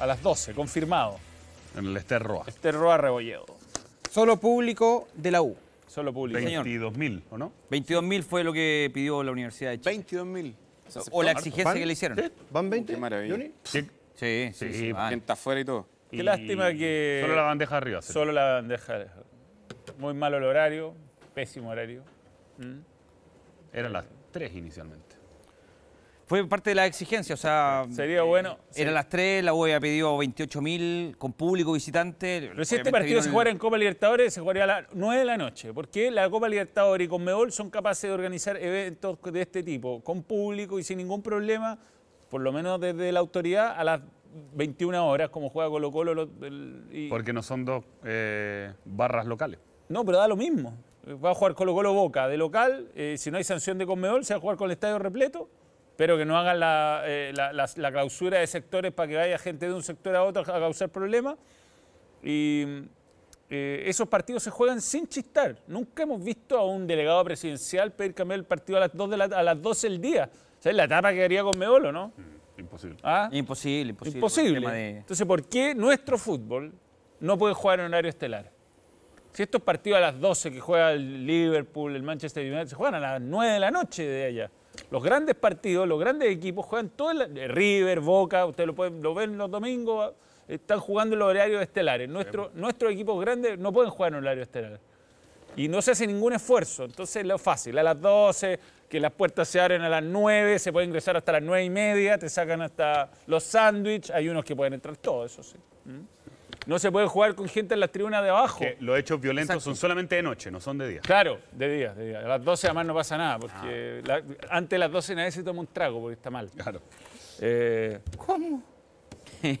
a las 12, confirmado. En el Esterroa. Roa. Ester Rebolledo. Solo público de la U. Solo público. 22.000, ¿o no? 22.000 fue lo que pidió la Universidad de Chile. 22.000. O, la exigencia que le hicieron. ¿Van 20? Qué maravilla. Sí, sí, sí. Gente afuera y todo. Qué lástima que... Solo la bandeja arriba. Solo la bandeja Muy malo el horario, pésimo horario. ¿Mm? Eran las 3 inicialmente. Fue parte de la exigencia, o sea... Sería bueno... Eh, era las 3, la UEA pedido 28.000 con público visitante. Pero si este partido se jugara en Copa Libertadores, se jugaría a las 9 de la noche. Porque la Copa Libertadores y Conmebol son capaces de organizar eventos de este tipo, con público y sin ningún problema, por lo menos desde la autoridad, a las 21 horas, como juega Colo Colo. Porque no son dos eh, barras locales. No, pero da lo mismo. Va a jugar Colo Colo Boca de local, eh, si no hay sanción de Conmebol, se va a jugar con el estadio repleto pero que no hagan eh, la, clausura de sectores para que vaya gente de un sector a otro a causar problemas. Y eh, esos partidos se juegan sin chistar. Nunca hemos visto a un delegado presidencial pedir cambiar el partido a las, a las 12 del día. O es la etapa que haría con Meolo, ¿no? Mm, ¿Ah? imposible. imposible. Imposible, imposible. Entonces, ¿por qué nuestro fútbol no puede jugar en horario estelar? Si estos partidos a las 12 que juega el Liverpool, el Manchester United, se juegan a las 9 de la noche de allá. Los grandes partidos, los grandes equipos juegan todo el, eh, River, Boca, ustedes lo, pueden, lo ven los domingos, ah, están jugando en los horarios estelares. Nuestro, nuestros equipos grandes no pueden jugar en horario estelar Y no se hace ningún esfuerzo, entonces lo fácil, a las 12, que las puertas se abren a las 9, se puede ingresar hasta las 9 y media, te sacan hasta los sándwiches, hay unos que pueden entrar todo, eso sí. ¿Mm? No se puede jugar con gente en las tribunas de abajo. los hechos violentos son solamente de noche, no son de día. Claro, de día, de A las 12 además no pasa nada, porque ah. antes de las 12 nadie se toma un trago porque está mal. Claro. Eh, ¿Cómo?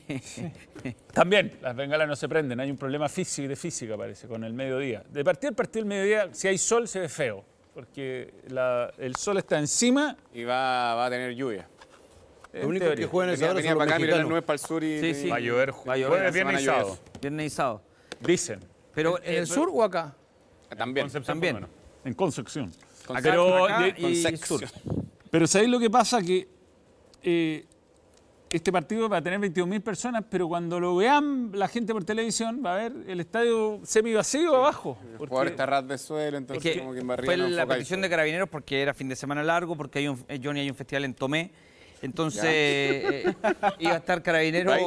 También, las bengalas no se prenden, hay un problema físico y de física parece, con el mediodía. De partir, partir del mediodía, si hay sol se ve feo, porque el sol está encima... Y va a tener lluvia. Lo único que juegan es ahora venía son para acá, mexicanos. no es para el sur y... Sí, sí. Va a llover, va Viernes y sábado. Viernes y sábado. Dicen. Pero, ¿En, el eh, sur o acá? También. También. En Concepción. pero, acá Concepción. Sur. pero ¿sabéis lo que pasa? Que eh, este partido va a tener 21.000 personas, pero cuando lo vean la gente por televisión va a ver el estadio semi vacío abajo. El estar jugador está ras de suelo, entonces como que en Fue la petición de Carabineros porque era fin de semana largo, porque hay un, eh, Johnny hay un festival en Tomé entonces, eh, iba a estar carabinero.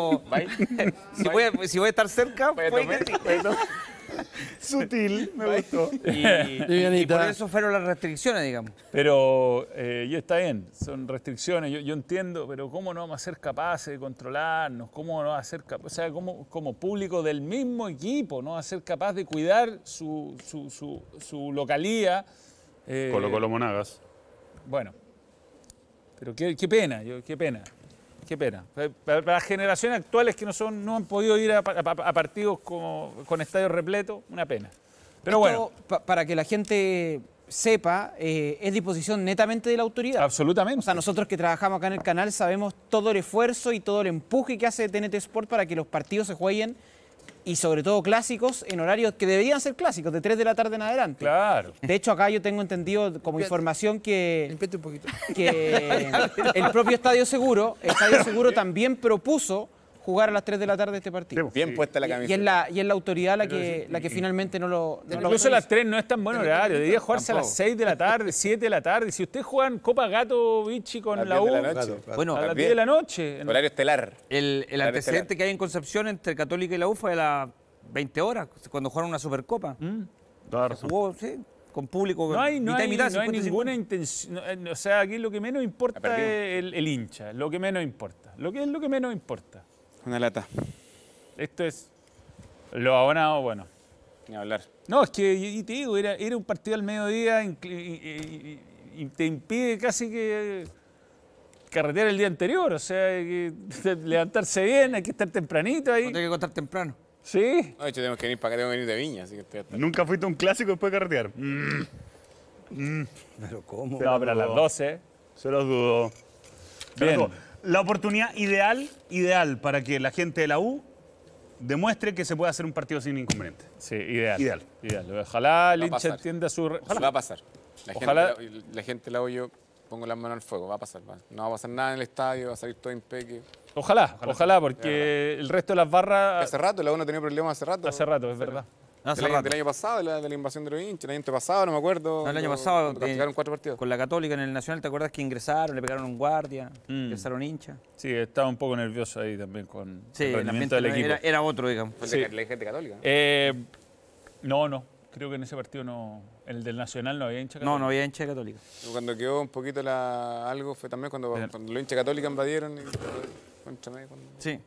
si, Voy a, estar cerca, Sutil, me gustó. Y, por eso fueron las restricciones, digamos. Pero eh, yo está bien, son restricciones, yo, entiendo, pero ¿cómo no vamos a ser capaces de controlarnos? ¿Cómo no vamos a ser capaces? o sea, ¿cómo como público del mismo equipo, no va a ser capaz de cuidar su, su, su, su localía? Colo Colo eh, Monagas. Bueno. Pero qué, pena, yo, qué pena, qué pena. Para, las generaciones actuales que no, son, no han podido ir a, partidos con estadios repletos, una pena. Pero bueno. para que la gente sepa, eh, es disposición netamente de la autoridad. Absolutamente. O sea, nosotros que trabajamos acá en el canal sabemos todo el esfuerzo y todo el empuje que hace TNT Sport para que los partidos se jueguen y sobre todo clásicos en horarios que deberían ser clásicos, de 3 de la tarde en adelante. Claro. De hecho, acá yo tengo entendido como información que. Que el propio Estadio Seguro, Estadio Seguro también propuso jugar a las 3 de la tarde este partido. Pues. Bien puesta la camisa Y es la, y es la autoridad la que, la que finalmente no lo. No incluso lo las 3 no es tan buen horario. Debería jugarse a las 6 de la tarde, 7 de la tarde. Si ustedes juegan Copa Gato bichi con la, U. bueno, a las 10 de la noche. Horario estelar. El, el antecedente que hay en Concepción entre Católica y la U fue a las 20 horas, cuando jugaron una Supercopa. Mm. jugó, sí con público. No hay, no mitad, hay, mitad, no hay ninguna intención. Eh, o sea, aquí lo que menos importa es el, hincha, lo que menos importa. Lo que es lo que menos importa. Una lata. Esto es lo abonado, bueno. Ni hablar. No, es que, y te digo, era, era un partido al mediodía y, te impide casi que carretear el día anterior, o sea, hay que levantarse bien, hay que estar tempranito ahí. No hay que contar temprano. Sí. No, ah, de hecho, tenemos que venir para acá, tengo que venir de viña, así que estoy Nunca fuiste a un clásico después de carretear. Mm. Pero ¿cómo? No, pero a las 12. Se los dudo. Bien la oportunidad ideal, ideal para que la gente de la U demuestre que se puede hacer un partido sin inconveniente. Sí, ideal. Ideal. Ojalá el hincha entienda su... Ojalá. Va a pasar. La, gente, la, la la U, yo pongo las manos al fuego, va a pasar. No va a pasar nada en el estadio, va a salir todo impeque. Ojalá, ojalá, ojalá porque el resto de las barras... Hace rato, la U no ha tenido problemas hace rato. Hace rato, es verdad. Del año, del, año, pasado, de la, de la invasión de los hinchas, el año pasado, no me acuerdo. No, el año pasado, eh, con la Católica en el Nacional, ¿te acuerdas que ingresaron, le pegaron un guardia, ingresaron mm. hinchas? Sí, estaba un poco nervioso ahí también con el rendimiento del equipo. Era, era, otro, digamos. la, gente católica. Eh, no, no, creo que en ese partido no. el del Nacional no había hincha católica. No, no había hincha católica. Cuando quedó un poquito la, algo fue también cuando, eh. los hinchas católicos invadieron. Y, eh, sí.